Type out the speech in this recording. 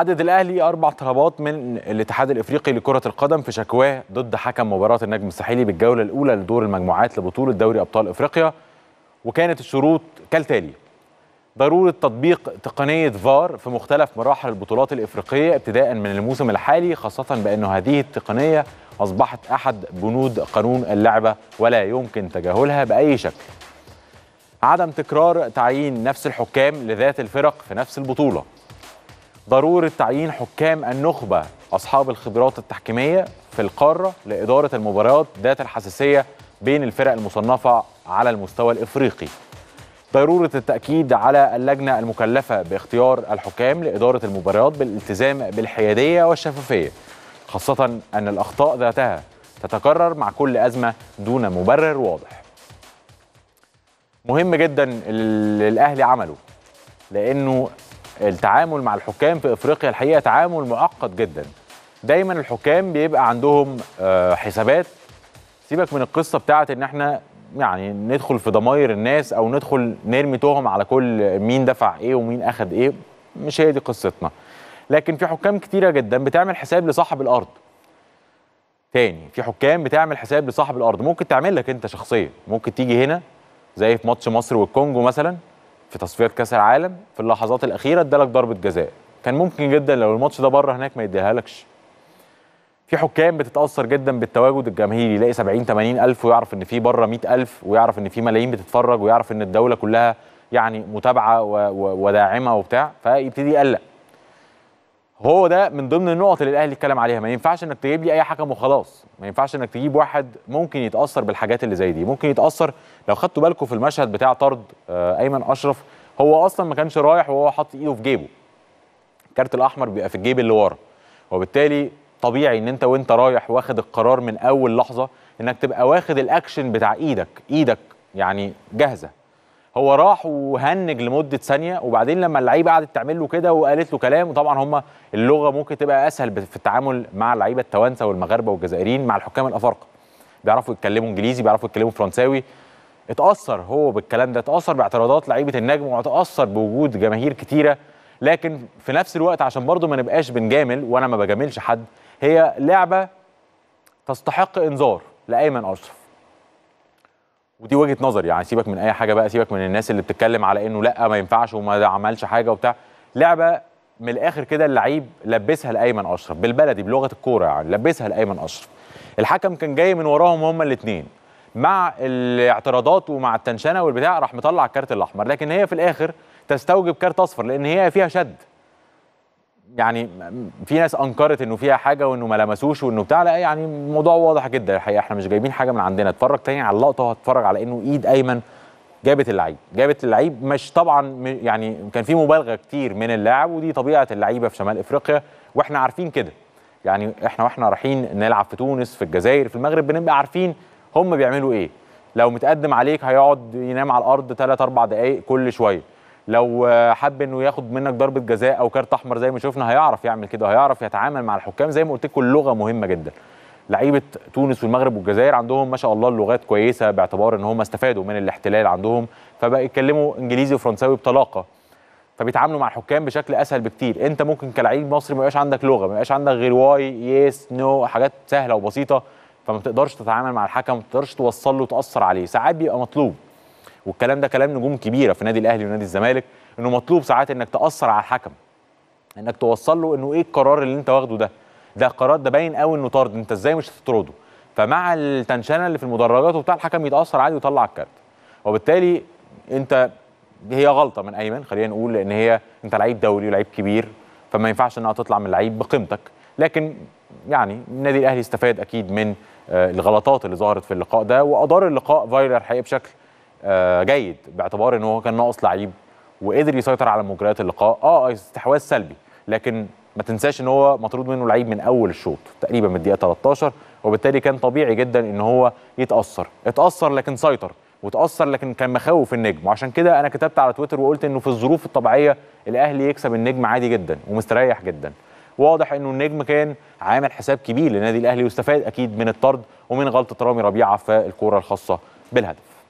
حدد الاهلي اربع طلبات من الاتحاد الافريقي لكره القدم في شكواه ضد حكم مباراه النجم الساحلي بالجوله الاولى لدور المجموعات لبطوله دوري ابطال افريقيا وكانت الشروط كالتالي ضروره تطبيق تقنيه فار في مختلف مراحل البطولات الافريقيه ابتداء من الموسم الحالي خاصه بان هذه التقنيه اصبحت احد بنود قانون اللعبه ولا يمكن تجاهلها باي شكل عدم تكرار تعيين نفس الحكام لذات الفرق في نفس البطوله ضروره تعيين حكام النخبه اصحاب الخبرات التحكيميه في القاره لاداره المباريات ذات الحساسيه بين الفرق المصنفه على المستوى الافريقي ضروره التاكيد على اللجنه المكلفه باختيار الحكام لاداره المباريات بالالتزام بالحياديه والشفافيه خاصه ان الاخطاء ذاتها تتكرر مع كل ازمه دون مبرر واضح مهم جدا اللي الاهلي عمله لانه التعامل مع الحكام في افريقيا الحقيقه تعامل معقد جدا دايما الحكام بيبقى عندهم آه، حسابات سيبك من القصه بتاعه ان احنا يعني ندخل في ضماير الناس او ندخل نرمي تهم على كل مين دفع ايه ومين اخد ايه مش هي دي قصتنا لكن في حكام كتيره جدا بتعمل حساب لصاحب الارض تاني في حكام بتعمل حساب لصاحب الارض ممكن تعمل لك انت شخصيا ممكن تيجي هنا زي في ماتش مصر والكونجو مثلا في تصفيات كاس العالم في اللحظات الاخيره ادالك ضربه جزاء كان ممكن جدا لو الماتش ده بره هناك ما يديها لكش في حكام بتتاثر جدا بالتواجد الجماهيري يلاقي 70 80 الف ويعرف ان في بره 100 الف ويعرف ان في ملايين بتتفرج ويعرف ان الدوله كلها يعني متابعه وداعمه وبتاع فيبتدي يقلق هو ده من ضمن النقط اللي الاهلي اتكلم عليها ما ينفعش انك تجيب لي اي حكم وخلاص ما ينفعش انك تجيب واحد ممكن يتاثر بالحاجات اللي زي دي ممكن يتاثر لو خدتوا بالكم في المشهد بتاع طرد آه، ايمن اشرف هو اصلا ما كانش رايح وهو حاطط ايده في جيبه الكارت الاحمر بيبقى في الجيب اللي ورا وبالتالي طبيعي ان انت وانت رايح واخد القرار من اول لحظه انك تبقى واخد الاكشن بتاع ايدك ايدك يعني جاهزه هو راح وهنج لمده ثانيه وبعدين لما اللعيبه قعدت تعمل له كده وقالت له كلام وطبعا هم اللغه ممكن تبقى اسهل في التعامل مع اللعيبه التوانسه والمغاربه والجزائريين مع الحكام الافارقه بيعرفوا يتكلموا انجليزي بيعرفوا يتكلموا فرنساوي اتاثر هو بالكلام ده اتاثر باعتراضات لعيبه النجم واتاثر بوجود جماهير كتيره لكن في نفس الوقت عشان برضه ما نبقاش بنجامل وانا ما بجاملش حد هي لعبه تستحق انذار لايمن اشرف ودي وجهه نظري يعني سيبك من اي حاجه بقى سيبك من الناس اللي بتتكلم على انه لا ما ينفعش وما عملش حاجه وبتاع لعبه من الاخر كده اللعيب لبسها لايمن اشرف بالبلدي بلغه الكوره يعني لبسها لايمن اشرف الحكم كان جاي من وراهم هما الاثنين مع الاعتراضات ومع التنشنه والبتاع راح مطلع الكارت الاحمر لكن هي في الاخر تستوجب كارت اصفر لان هي فيها شد يعني في ناس انكرت انه فيها حاجه وانه ما لمسوش وانه بتاع لا يعني الموضوع واضح جدا الحقيقه احنا مش جايبين حاجه من عندنا اتفرج تاني على اللقطه وهتفرج على انه ايد ايمن جابت اللعيب جابت اللعيب مش طبعا يعني كان في مبالغه كتير من اللاعب ودي طبيعه اللعيبه في شمال افريقيا واحنا عارفين كده يعني احنا واحنا رايحين نلعب في تونس في الجزائر في المغرب بنبقى عارفين هم بيعملوا ايه لو متقدم عليك هيقعد ينام على الارض 3 4 دقائق كل شويه لو حب انه ياخد منك ضربه جزاء او كارت احمر زي ما شفنا هيعرف يعمل كده هيعرف يتعامل مع الحكام زي ما قلت لكم اللغه مهمه جدا لعيبه تونس والمغرب والجزائر عندهم ما شاء الله اللغات كويسه باعتبار ان هم استفادوا من الاحتلال عندهم فبقى يتكلموا انجليزي وفرنساوي بطلاقه فبيتعاملوا مع الحكام بشكل اسهل بكتير انت ممكن كلعيب مصري ما يبقاش عندك لغه ما يبقاش عندك غير واي يس نو حاجات سهله وبسيطه فما تقدرش تتعامل مع الحكم ما تقدرش توصل له وتاثر عليه ساعات بيبقى مطلوب والكلام ده كلام نجوم كبيره في نادي الاهلي ونادي الزمالك انه مطلوب ساعات انك تاثر على الحكم انك توصل له انه ايه القرار اللي انت واخده ده ده قرار ده باين قوي انه طرد انت ازاي مش هتطرده فمع التنشنه اللي في المدرجات وبتاع الحكم يتاثر عادي ويطلع الكارت وبالتالي انت هي غلطه من ايمن خلينا نقول لان هي انت لعيب دوري ولعيب كبير فما ينفعش انها تطلع من لعيب بقيمتك لكن يعني النادي الاهلي استفاد اكيد من آه، الغلطات اللي ظهرت في اللقاء ده وادار اللقاء فايلر حقيقي بشكل آه، جيد باعتبار ان هو كان ناقص لعيب وقدر يسيطر على مجريات اللقاء آه،, اه استحواذ سلبي لكن ما تنساش ان هو مطرود منه لعيب من اول الشوط تقريبا من الدقيقه 13 وبالتالي كان طبيعي جدا ان هو يتاثر اتاثر لكن سيطر وتاثر لكن كان مخاوف النجم وعشان كده انا كتبت على تويتر وقلت انه في الظروف الطبيعيه الاهلي يكسب النجم عادي جدا ومستريح جدا واضح انه النجم كان عامل حساب كبير للنادي الاهلي واستفاد اكيد من الطرد ومن غلطه رامي ربيعه في الكوره الخاصه بالهدف